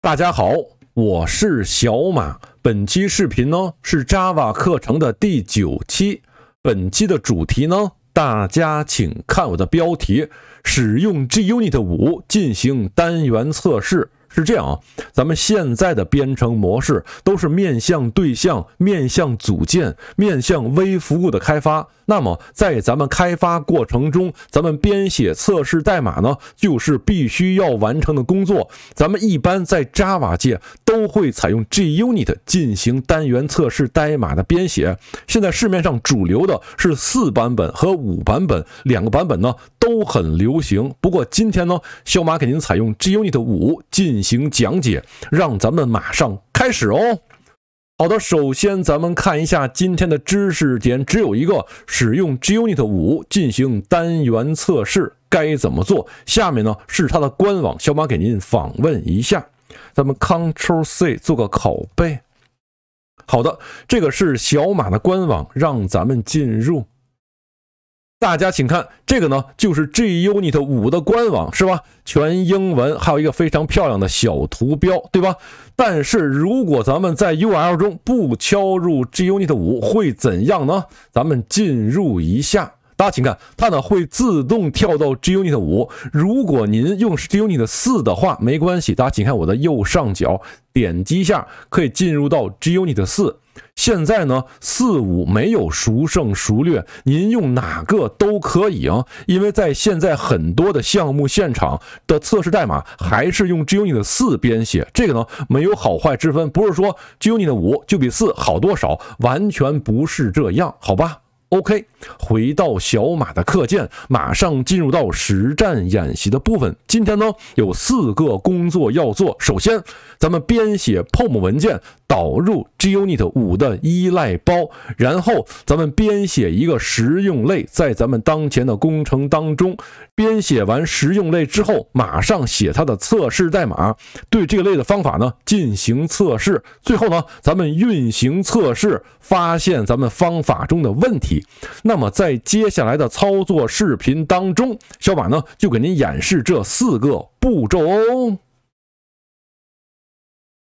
大家好，我是小马。本期视频呢是 Java 课程的第九期。本期的主题呢，大家请看我的标题：使用 g u n i t 五进行单元测试。是这样啊，咱们现在的编程模式都是面向对象、面向组件、面向微服务的开发。那么在咱们开发过程中，咱们编写测试代码呢，就是必须要完成的工作。咱们一般在 Java 界都会采用 JUnit 进行单元测试代码的编写。现在市面上主流的是四版本和五版本两个版本呢都很流行。不过今天呢，小马给您采用 JUnit 五进。行讲解，让咱们马上开始哦。好的，首先咱们看一下今天的知识点，只有一个：使用 JUnit 五进行单元测试该怎么做。下面呢是它的官网，小马给您访问一下。咱们 Ctrl+C 做个拷贝。好的，这个是小马的官网，让咱们进入。大家请看，这个呢就是 G Unit 五的官网，是吧？全英文，还有一个非常漂亮的小图标，对吧？但是如果咱们在 URL 中不敲入 G Unit 五，会怎样呢？咱们进入一下，大家请看，它呢会自动跳到 G Unit 五。如果您用 G Unit 四的话，没关系，大家请看我的右上角，点击一下可以进入到 G Unit 四。现在呢，四五没有孰胜孰劣，您用哪个都可以啊。因为在现在很多的项目现场的测试代码还是用 g u n i 的四编写，这个呢没有好坏之分，不是说 g u n i 的五就比四好多少，完全不是这样，好吧？OK，回到小马的课件，马上进入到实战演习的部分。今天呢，有四个工作要做。首先，咱们编写 pom 文件，导入 g u n i t 五的依赖包。然后，咱们编写一个实用类，在咱们当前的工程当中。编写完实用类之后，马上写它的测试代码，对这个类的方法呢进行测试。最后呢，咱们运行测试，发现咱们方法中的问题。那么，在接下来的操作视频当中，小马呢就给您演示这四个步骤哦。